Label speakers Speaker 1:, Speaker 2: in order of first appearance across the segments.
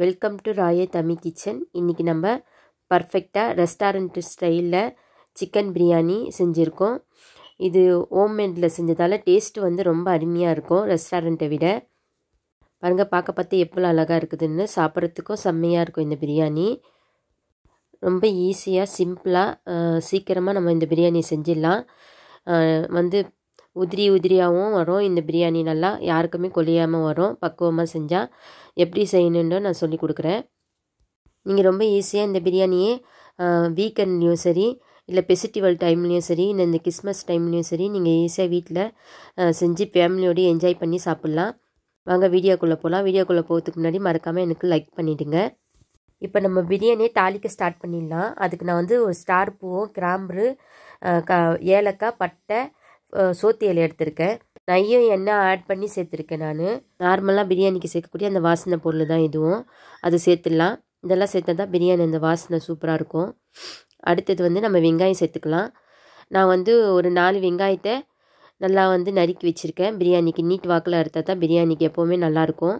Speaker 1: welcome to ராயே தமி kitchen இன்றைக்கி நம்ம பர்ஃபெக்டாக ரெஸ்டாரண்ட் ஸ்டைலில் சிக்கன் பிரியாணி செஞ்சுருக்கோம் இது மேடில் செஞ்சதால் டேஸ்ட்டு வந்து ரொம்ப அருமையாக இருக்கும் ரெஸ்டாரண்ட்டை விட பாருங்கள் பார்க்க பார்த்து எவ்வளோ அழகாக இருக்குதுன்னு சாப்பிட்றதுக்கும் செம்மையாக இருக்கும் இந்த பிரியாணி ரொம்ப ஈஸியாக சிம்பிளாக சீக்கிரமாக நம்ம இந்த பிரியாணி செஞ்சிடலாம் வந்து உதிரி உதிரியாகவும் வரும் இந்த பிரியாணி நல்லா யாருக்குமே கொலியாமல் வரும் பக்குவமாக செஞ்சால் எப்படி செய்யணுன்றோ நான் சொல்லி கொடுக்குறேன் நீங்கள் ரொம்ப ஈஸியாக இந்த பிரியாணியை வீக்கெண்ட்லேயும் சரி இல்லை ஃபெஸ்டிவல் டைம்லேயும் சரி இல்லை இந்த கிறிஸ்மஸ் டைம்லேயும் சரி நீங்கள் ஈஸியாக வீட்டில் செஞ்சு ஃபேமிலியோடு என்ஜாய் பண்ணி சாப்பிட்லாம் வாங்க வீடியோக்குள்ளே போகலாம் வீடியோக்குள்ளே போகிறதுக்கு முன்னாடி மறக்காமல் எனக்கு லைக் பண்ணிவிடுங்க இப்போ நம்ம பிரியாணியை தாளிக்க ஸ்டார்ட் பண்ணிடலாம் அதுக்கு நான் வந்து ஒரு ஸ்டார் பூவும் கிராம்பு க ஏலக்காய் பட்டை சோத்தி இலை எடுத்திருக்கேன் நையும் எண்ணெய் ஆட் பண்ணி சேர்த்துருக்கேன் நான் நார்மலாக பிரியாணிக்கு சேர்க்கக்கூடிய அந்த வாசனை பொருள் தான் இதுவும் அது சேர்த்துடலாம் இதெல்லாம் சேர்த்தா தான் பிரியாணி அந்த வாசனை சூப்பராக இருக்கும் அடுத்தது வந்து நம்ம வெங்காயம் சேர்த்துக்கலாம் நான் வந்து ஒரு நாலு வெங்காயத்தை நல்லா வந்து நறுக்கி வச்சுருக்கேன் பிரியாணிக்கு நீட் வாக்கில் அறுத்தா தான் பிரியாணிக்கு எப்போவுமே நல்லாயிருக்கும்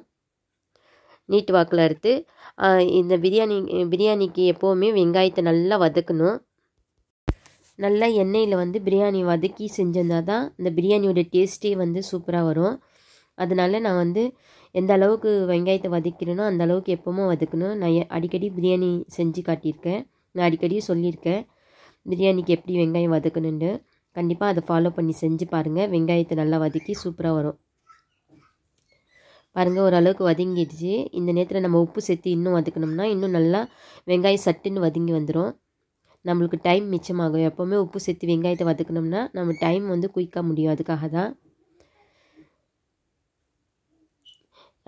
Speaker 1: நீட் வாக்கில் அறுத்து இந்த பிரியாணி பிரியாணிக்கு எப்போவுமே வெங்காயத்தை நல்லா வதக்கணும் நல்லா எண்ணெயில் வந்து பிரியாணி வதக்கி செஞ்சிருந்தால் தான் இந்த பிரியாணியோட டேஸ்ட்டே வந்து சூப்பராக வரும் அதனால் நான் வந்து எந்த அளவுக்கு வெங்காயத்தை வதக்கிறேனோ அந்த அளவுக்கு எப்போவுமே வதக்கணும் நான் அடிக்கடி பிரியாணி செஞ்சு காட்டியிருக்கேன் நான் அடிக்கடி சொல்லியிருக்கேன் பிரியாணிக்கு எப்படி வெங்காயம் வதக்கணுன்ட்டு கண்டிப்பாக அதை ஃபாலோ பண்ணி செஞ்சு பாருங்கள் வெங்காயத்தை நல்லா வதக்கி சூப்பராக வரும் பாருங்கள் ஓரளவுக்கு வதங்கிடுச்சு இந்த நேரத்தில் நம்ம உப்பு சேர்த்து இன்னும் வதக்கணும்னா இன்னும் நல்லா வெங்காயம் சட்டுன்னு வதங்கி வந்துடும் நம்மளுக்கு டைம் மிச்சமாகும் எப்போவுமே உப்பு சேர்த்து வெங்காயத்தை வதக்கினோம்னா நம்ம டைம் வந்து குயிக்காக முடியும் அதுக்காக தான்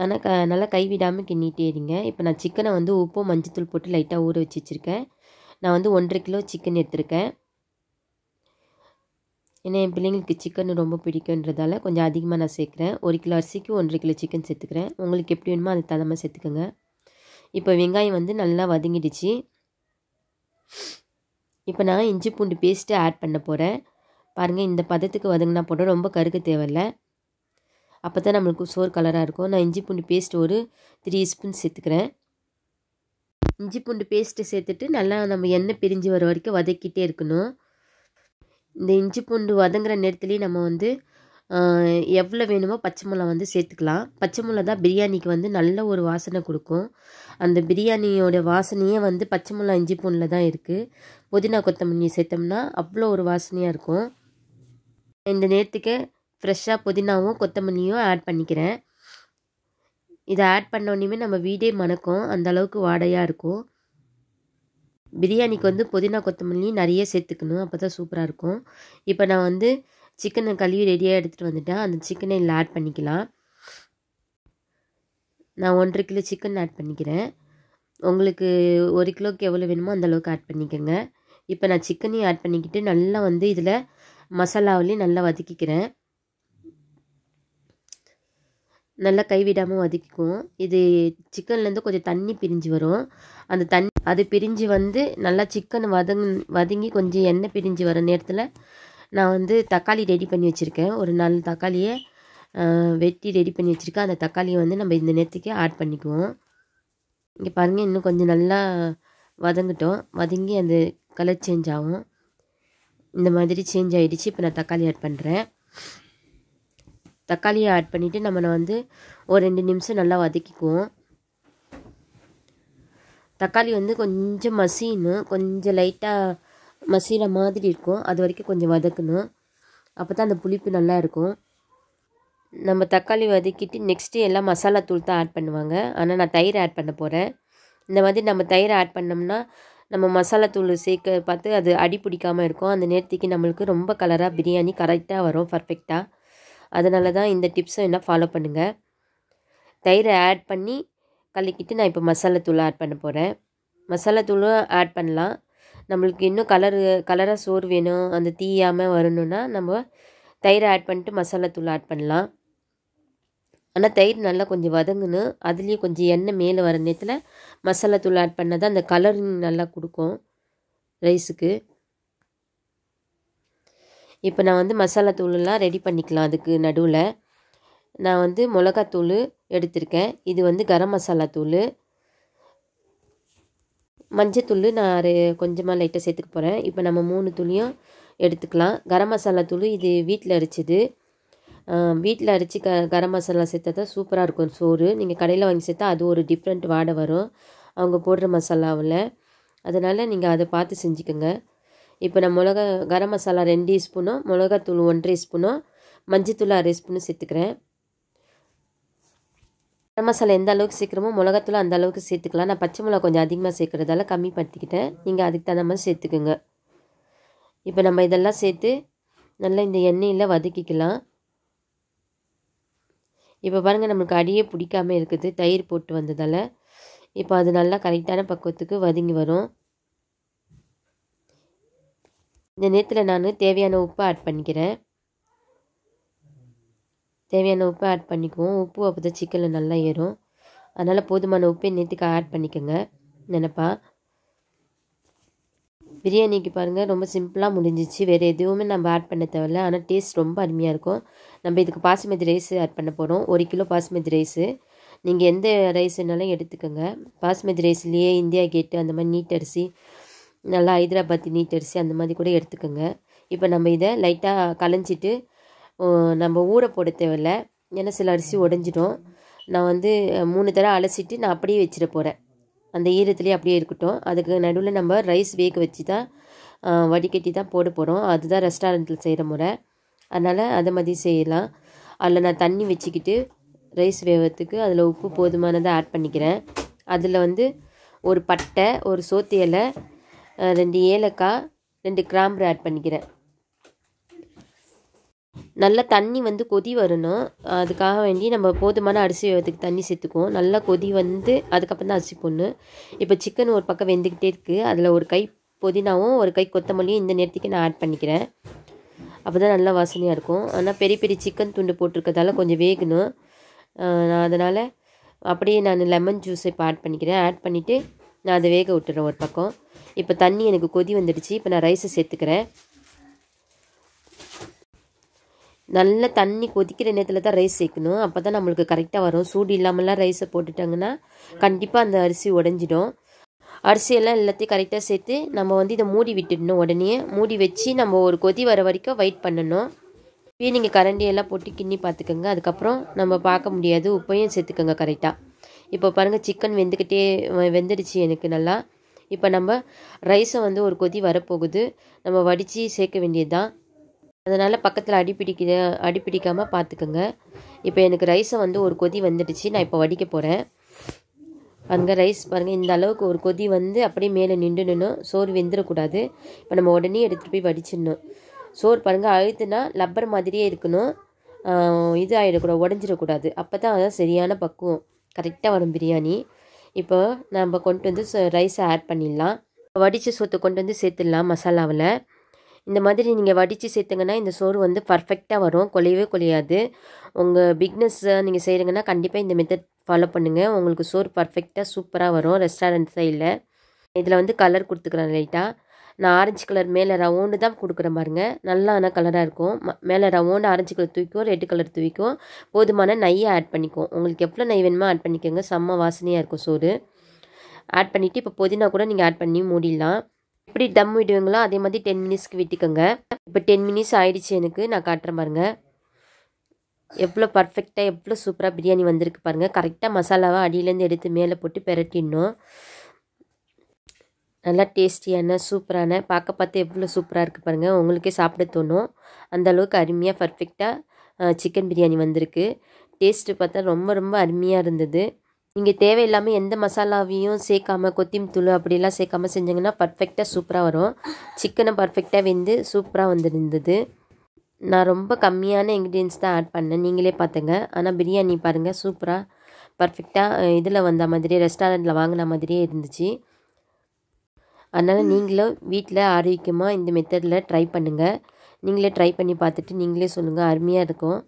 Speaker 1: ஆனால் க நல்லா கைவிடாமல் கிண்ணிகிட்டே இருங்க இப்போ நான் சிக்கனை வந்து உப்பும் மஞ்சத்தூள் போட்டு லைட்டாக ஊற வச்சு வச்சுருக்கேன் நான் வந்து ஒன்றரை கிலோ சிக்கன் எடுத்திருக்கேன் ஏன்னா என் பிள்ளைங்களுக்கு சிக்கன் ரொம்ப பிடிக்குன்றதால கொஞ்சம் அதிகமாக நான் சேர்க்குறேன் ஒரு கிலோ அரிசிக்கு ஒன்றரை கிலோ சிக்கன் சேர்த்துக்கிறேன் உங்களுக்கு எப்படி வேணுமோ அது தலைமை சேர்த்துக்கோங்க இப்போ வெங்காயம் வந்து நல்லா வதங்கிடுச்சு இப்போ நான் இஞ்சி பூண்டு பேஸ்ட்டு ஆட் பண்ண போகிறேன் பாருங்கள் இந்த பதத்துக்கு வதங்கினா போட ரொம்ப கருக்கு தேவையில்லை அப்போ தான் நம்மளுக்கு சோறு கலராக இருக்கும் நான் இஞ்சி பூண்டு பேஸ்ட் ஒரு த்ரீ ஸ்பூன் சேர்த்துக்கிறேன் இஞ்சி பூண்டு பேஸ்ட்டு சேர்த்துட்டு நல்லா நம்ம எண்ணெய் பிரிஞ்சு வர வரைக்கும் வதக்கிட்டே இருக்கணும் இந்த இஞ்சி பூண்டு வதங்குற நேரத்துலேயும் நம்ம வந்து எவ்வளோ வேணுமோ பச்சை மிளகா வந்து சேர்த்துக்கலாம் பச்சை மிளகா தான் பிரியாணிக்கு வந்து நல்ல ஒரு வாசனை கொடுக்கும் அந்த பிரியாணியோட வாசனையே வந்து பச்சை மிளகா இஞ்சி பூனில் தான் இருக்குது புதினா கொத்தமல்லி சேர்த்தோம்னா அவ்வளோ ஒரு வாசனையாக இருக்கும் இந்த நேரத்துக்கு ஃப்ரெஷ்ஷாக புதினாவும் கொத்தமல்லியும் ஆட் பண்ணிக்கிறேன் இதை ஆட் பண்ணோடனே நம்ம வீடே மணக்கும் அந்த அளவுக்கு வாடையாக இருக்கும் பிரியாணிக்கு வந்து புதினா கொத்தமல்லி நிறைய சேர்த்துக்கணும் அப்போ தான் சூப்பராக இருக்கும் இப்போ நான் வந்து சிக்கனை கழுவி ரெடியாக எடுத்துகிட்டு வந்துட்டேன் அந்த சிக்கனை இதில் ஆட் பண்ணிக்கலாம் நான் ஒன்றரை கிலோ சிக்கன் ஆட் பண்ணிக்கிறேன் உங்களுக்கு ஒரு கிலோக்கு எவ்வளோ வேணுமோ அந்தளவுக்கு ஆட் பண்ணிக்கோங்க இப்போ நான் சிக்கனையும் ஆட் பண்ணிக்கிட்டு நல்லா வந்து இதில் மசாலாவிலையும் நல்லா வதக்கிக்கிறேன் நல்லா கைவிடாமல் வதக்கிக்கும் இது சிக்கன்லேருந்து கொஞ்சம் தண்ணி பிரிஞ்சு வரும் அந்த தண்ணி அது பிரிஞ்சு வந்து நல்லா சிக்கன் வதங் வதங்கி கொஞ்சம் எண்ணெய் பிரிஞ்சு வர நேரத்தில் நான் வந்து தக்காளி ரெடி பண்ணி வச்சுருக்கேன் ஒரு நாலு தக்காளியை வெட்டி ரெடி பண்ணி வச்சுருக்கேன் அந்த தக்காளியை வந்து நம்ம இந்த நேரத்துக்கே ஆட் பண்ணிக்குவோம் இங்கே பாருங்கள் இன்னும் கொஞ்சம் நல்லா வதங்கிட்டோம் வதங்கி அந்த கலர் சேஞ்ச் ஆகும் இந்த மாதிரி சேஞ்ச் ஆகிடுச்சு இப்போ நான் தக்காளி ஆட் பண்ணுறேன் தக்காளியை ஆட் பண்ணிவிட்டு நம்ம வந்து ஒரு ரெண்டு நிமிஷம் நல்லா வதக்கிக்குவோம் தக்காளி வந்து கொஞ்சம் மசின்னு கொஞ்சம் லைட்டாக மசீர மாதிரி இருக்கும் அது வரைக்கும் கொஞ்சம் வதக்கணும் அப்போ தான் அந்த புளிப்பு நல்லா இருக்கும் நம்ம தக்காளி வதக்கிட்டு நெக்ஸ்ட்டு எல்லாம் மசாலா தூள் தான் ஆட் பண்ணுவாங்க ஆனால் நான் தயிர் ஆட் பண்ண போகிறேன் இந்த மாதிரி நம்ம தயிர் ஆட் பண்ணோம்னா நம்ம மசாலா தூள் சேர்க்க பார்த்து அது அடி பிடிக்காமல் இருக்கும் அந்த நேரத்துக்கு நம்மளுக்கு ரொம்ப கலராக பிரியாணி கரெக்டாக வரும் பர்ஃபெக்டாக அதனால தான் இந்த டிப்ஸும் என்ன ஃபாலோ பண்ணுங்கள் தயிரை ஆட் பண்ணி கலக்கிட்டு நான் இப்போ மசாலா தூள் ஆட் பண்ண போகிறேன் மசாலா தூளும் ஆட் பண்ணலாம் நம்மளுக்கு இன்னும் கலரு கலராக சோறு வேணும் அந்த தீயாமல் வரணும்னா நம்ம தயிர் ஆட் பண்ணிட்டு மசாலா தூள் ஆட் பண்ணலாம் ஆனால் தயிர் நல்லா கொஞ்சம் வதங்கணும் அதுலேயும் கொஞ்சம் எண்ணெய் மேலே வர நேரத்தில் மசாலா தூள் ஆட் பண்ணால் தான் அந்த கலர் நல்லா கொடுக்கும் ரைஸுக்கு இப்போ நான் வந்து மசாலா தூளெல்லாம் ரெடி பண்ணிக்கலாம் அதுக்கு நடுவில் நான் வந்து மிளகாத்தூள் எடுத்திருக்கேன் இது வந்து கரம் மசாலா தூள் மஞ்சத்தூள் நான் கொஞ்சமாக லைட்டாக சேர்த்துக்க போகிறேன் இப்போ நம்ம மூணு துளியும் எடுத்துக்கலாம் கரம் மசாலா தூள் இது வீட்டில் அரைச்சிது வீட்டில் அரைச்சி க கரம் மசாலா சேர்த்தா தான் சூப்பராக இருக்கும் சோறு நீங்கள் கடையில் வாங்கி சேர்த்தா அது ஒரு டிஃப்ரெண்ட் வாடை வரும் அவங்க போடுற மசாலாவில் அதனால் நீங்கள் அதை பார்த்து செஞ்சுக்கோங்க இப்போ நான் மிளகா கரம் மசாலா ரெண்டு ஸ்பூனும் மிளகாத்தூள் ஒன்றரை ஸ்பூனும் மஞ்சத்தூள் அரை ஸ்பூனும் சேர்த்துக்கிறேன் கரம் மசாலா எந்த அளவுக்கு சீக்கிரமோ மிளகாத்தூள் அந்த அளவுக்கு சேர்த்துக்கலாம் நான் பச்சை மிளகா கொஞ்சம் அதிகமாக சேர்க்குறதால கம்மி படுத்திக்கிட்டேன் நீங்கள் அதுக்கு தகுந்த மாதிரி சேர்த்துக்குங்க இப்போ நம்ம இதெல்லாம் சேர்த்து நல்லா இந்த எண்ணெயில் வதக்கிக்கலாம் இப்போ பாருங்கள் நம்மளுக்கு அடியே பிடிக்காமல் இருக்குது தயிர் போட்டு வந்ததால் இப்போ அது நல்லா கரெக்டான பக்குவத்துக்கு வதங்கி வரும் இந்த நேரத்தில் நான் தேவையான உப்பை ஆட் பண்ணிக்கிறேன் தேவையான உப்பை ஆட் பண்ணிக்குவோம் உப்பு அப்போ தான் சிக்கனில் நல்லா ஏறும் அதனால் போதுமான உப்பு நேற்றுக்கு ஆட் பண்ணிக்கோங்க நினப்பா பிரியாணிக்கு பாருங்கள் ரொம்ப சிம்பிளாக முடிஞ்சிச்சு வேறு எதுவுமே நம்ம ஆட் பண்ண தேவையில்ல ஆனால் டேஸ்ட் ரொம்ப அருமையாக இருக்கும் நம்ம இதுக்கு பாசுமதி ரைஸ் ஆட் பண்ண போகிறோம் ஒரு கிலோ பாசுமதி ரைஸு நீங்கள் எந்த ரைஸ் வேணாலும் எடுத்துக்கோங்க பாஸ்மதி ரைஸ்லேயே இந்தியா கேட்டு அந்த மாதிரி நீட் அரிசி நல்லா ஹைதராபாத் நீட் அரிசி அந்த மாதிரி கூட எடுத்துக்கோங்க இப்போ நம்ம இதை லைட்டாக கலைஞ்சிட்டு நம்ம ஊற போட தேவையில்லை ஏன்னா சில அரிசி உடஞ்சிடும் நான் வந்து மூணு தடவை அலசிட்டு நான் அப்படியே வச்சிட போகிறேன் அந்த ஈரத்துலேயே அப்படியே இருக்கட்டும் அதுக்கு நடுவில் நம்ம ரைஸ் வேக வச்சு தான் வடிகட்டி தான் போட போகிறோம் அதுதான் ரெஸ்டாரண்ட்டில் செய்கிற முறை அதனால் அதை மாதிரி செய்யலாம் அதில் நான் தண்ணி வச்சுக்கிட்டு ரைஸ் வேகத்துக்கு அதில் உப்பு போதுமானதை ஆட் பண்ணிக்கிறேன் அதில் வந்து ஒரு பட்டை ஒரு சோத்து இலை ரெண்டு ஏலக்காய் ரெண்டு கிராம்பு ஆட் பண்ணிக்கிறேன் நல்லா தண்ணி வந்து கொதி வரணும் அதுக்காக வேண்டி நம்ம போதுமான அரிசி வேகிறதுக்கு தண்ணி சேர்த்துக்குவோம் நல்லா கொதி வந்து அதுக்கப்புறம் தான் அரிசி போடணும் இப்போ சிக்கன் ஒரு பக்கம் வெந்துக்கிட்டே இருக்குது அதில் ஒரு கை புதினாவும் ஒரு கை கொத்தமல்லியும் இந்த நேரத்துக்கு நான் ஆட் பண்ணிக்கிறேன் அப்போ தான் நல்லா வாசனையாக இருக்கும் ஆனால் பெரிய பெரிய சிக்கன் துண்டு போட்டிருக்கதால கொஞ்சம் வேகணும் நான் அதனால் அப்படியே நான் லெமன் ஜூஸை இப்போ ஆட் பண்ணிக்கிறேன் ஆட் பண்ணிவிட்டு நான் அதை வேக விட்டுறேன் ஒரு பக்கம் இப்போ தண்ணி எனக்கு கொதி வந்துடுச்சு இப்போ நான் ரைஸை சேர்த்துக்கிறேன் நல்ல தண்ணி கொதிக்கிற நேரத்தில் தான் ரைஸ் சேர்க்கணும் அப்போ தான் நம்மளுக்கு கரெக்டாக வரும் சூடு இல்லாமல்லாம் ரைஸை போட்டுட்டாங்கன்னா கண்டிப்பாக அந்த அரிசி உடஞ்சிடும் அரிசியெல்லாம் எல்லாத்தையும் கரெக்டாக சேர்த்து நம்ம வந்து இதை மூடி விட்டுடணும் உடனே மூடி வச்சு நம்ம ஒரு கொதி வர வரைக்கும் வெயிட் பண்ணணும் இப்போயே நீங்கள் கரண்டியெல்லாம் போட்டு கிண்ணி பார்த்துக்கோங்க அதுக்கப்புறம் நம்ம பார்க்க முடியாது உப்பையும் சேர்த்துக்கோங்க கரெக்டாக இப்போ பாருங்கள் சிக்கன் வெந்துக்கிட்டே வெந்துடுச்சு எனக்கு நல்லா இப்போ நம்ம ரைஸை வந்து ஒரு கொதி வரப்போகுது நம்ம வடித்து சேர்க்க வேண்டியது தான் அதனால் பக்கத்தில் அடி பிடிக்கிற அடி பிடிக்காமல் பார்த்துக்கோங்க இப்போ எனக்கு ரைஸை வந்து ஒரு கொதி வந்துடுச்சு நான் இப்போ வடிக்க போகிறேன் பாருங்கள் ரைஸ் பாருங்கள் இந்த அளவுக்கு ஒரு கொதி வந்து அப்படியே மேலே நின்றுணும் சோறு வெந்துடக்கூடாது இப்போ நம்ம உடனே எடுத்துகிட்டு போய் வடிச்சிடணும் சோறு பாருங்கள் அழுத்துனா லப்பர் மாதிரியே இருக்கணும் இது ஆகிடக்கூடாது உடஞ்சிடக்கூடாது அப்போ தான் அதான் சரியான பக்குவம் கரெக்டாக வரும் பிரியாணி இப்போ நம்ம கொண்டு வந்து ரைஸை ஆட் பண்ணிடலாம் வடித்த சோத்தை கொண்டு வந்து சேர்த்துடலாம் மசாலாவில் இந்த மாதிரி நீங்கள் வடித்து சேர்த்துங்கன்னா இந்த சோறு வந்து பர்ஃபெக்டாக வரும் கொலையவே கொலையாது உங்கள் பிக்னஸ்ஸை நீங்கள் செய்கிறீங்கன்னா கண்டிப்பாக இந்த மெத்தட் ஃபாலோ பண்ணுங்கள் உங்களுக்கு சோறு பர்ஃபெக்டாக சூப்பராக வரும் ரெஸ்டாரண்ட் சைடில் இதில் வந்து கலர் கொடுத்துக்கிறேன் லைட்டாக நான் ஆரஞ்சு கலர் மேலே ரவுண்டு தான் கொடுக்குறேன் பாருங்க நல்லா ஆனால் கலராக இருக்கும் மேலே ரவுண்டு ஆரஞ்சு கலர் தூவிக்கும் ரெட் கலர் தூவிக்கும் போதுமான நெய்யை ஆட் பண்ணிக்கும் உங்களுக்கு எவ்வளோ நெய் வேணுமோ ஆட் பண்ணிக்கோங்க செம்ம வாசனையாக இருக்கும் சோறு ஆட் பண்ணிவிட்டு இப்போ புதினா கூட நீங்கள் ஆட் பண்ணி மூடிடலாம் எப்படி தம் விடுவீங்களோ அதே மாதிரி டென் மினிட்ஸ்க்கு விட்டுக்கோங்க இப்போ டென் மினிட்ஸ் ஆகிடுச்சு எனக்கு நான் காட்டுறேன் பாருங்கள் எவ்வளோ பர்ஃபெக்டாக எவ்வளோ சூப்பராக பிரியாணி வந்திருக்கு பாருங்கள் கரெக்டாக மசாலாவை அடியிலேருந்து எடுத்து மேலே போட்டு பெரட்டிடணும் நல்லா டேஸ்டியான சூப்பரான பார்க்க பார்த்து எவ்வளோ சூப்பராக இருக்குது பாருங்கள் உங்களுக்கே சாப்பிட தோணும் அந்தளவுக்கு அருமையாக பர்ஃபெக்டாக சிக்கன் பிரியாணி வந்திருக்கு டேஸ்ட்டு பார்த்தா ரொம்ப ரொம்ப அருமையாக இருந்தது நீங்கள் தேவையில்லாமல் எந்த மசாலாவையும் சேர்க்காம கொத்திமத்தூள் அப்படிலாம் சேர்க்காமல் செஞ்சிங்கன்னா பர்ஃபெக்டாக சூப்பராக வரும் சிக்கனை பர்ஃபெக்டாக வெந்து சூப்பராக வந்துருந்தது நான் ரொம்ப கம்மியான இன்க்ரீடியன்ஸ் தான் ஆட் பண்ணேன் நீங்களே பார்த்துங்க ஆனால் பிரியாணி பாருங்கள் சூப்பராக பர்ஃபெக்டாக இதில் வந்த மாதிரி ரெஸ்டாரண்ட்டில் வாங்கின மாதிரியே இருந்துச்சு அதனால் நீங்களும் வீட்டில் ஆரோக்கியமாக இந்த மெத்தடில் ட்ரை பண்ணுங்கள் நீங்களே ட்ரை பண்ணி பார்த்துட்டு நீங்களே சொல்லுங்கள் அருமையாக இருக்கும்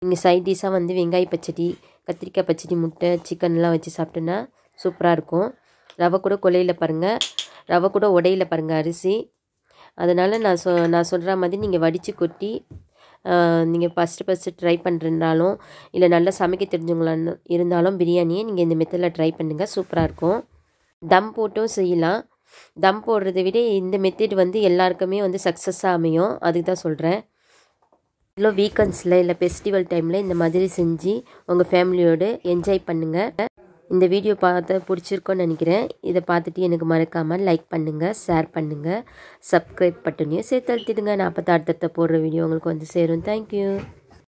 Speaker 1: நீங்கள் சைட் டிஷ்ஷாக வந்து வெங்காய பச்சடி கத்திரிக்காய் பச்சடி முட்டை சிக்கன்லாம் வச்சு சாப்பிட்டோன்னா சூப்பராக இருக்கும் ரவை கூட கொலையில் பாருங்கள் ரவை கூட உடையில் பாருங்கள் அரிசி அதனால் நான் சொ நான் சொல்கிற மாதிரி நீங்கள் வடித்து கொட்டி நீங்கள் ஃபஸ்ட்டு ஃபஸ்ட்டு ட்ரை பண்ணுறதுனாலும் இல்லை நல்லா சமைக்க தெரிஞ்சவங்களா இருந்தாலும் பிரியாணியை நீங்கள் இந்த மெத்தடில் ட்ரை பண்ணுங்கள் சூப்பராக இருக்கும் தம் போட்டும் செய்யலாம் தம் போடுறதை விட இந்த மெத்தட் வந்து எல்லாருக்குமே வந்து சக்ஸஸ்ஸாக அமையும் அதுக்கு தான் சொல்கிறேன் இவ்வளோ வீக்கெண்ட்ஸில் இல்லை ஃபெஸ்டிவல் டைமில் இந்த மாதிரி செஞ்சு உங்கள் ஃபேமிலியோடு என்ஜாய் பண்ணுங்கள் இந்த வீடியோ பார்த்து பிடிச்சிருக்கோன்னு நினைக்கிறேன் இதை பார்த்துட்டு எனக்கு மறக்காமல் லைக் பண்ணுங்கள் ஷேர் பண்ணுங்கள் சப்ஸ்கிரைப் பட்டனையும் சேர்த்து அழுத்திடுங்க நான் அப்போ அடுத்தடுத்த போடுற வீடியோ உங்களுக்கு வந்து சேரும் தேங்க்யூ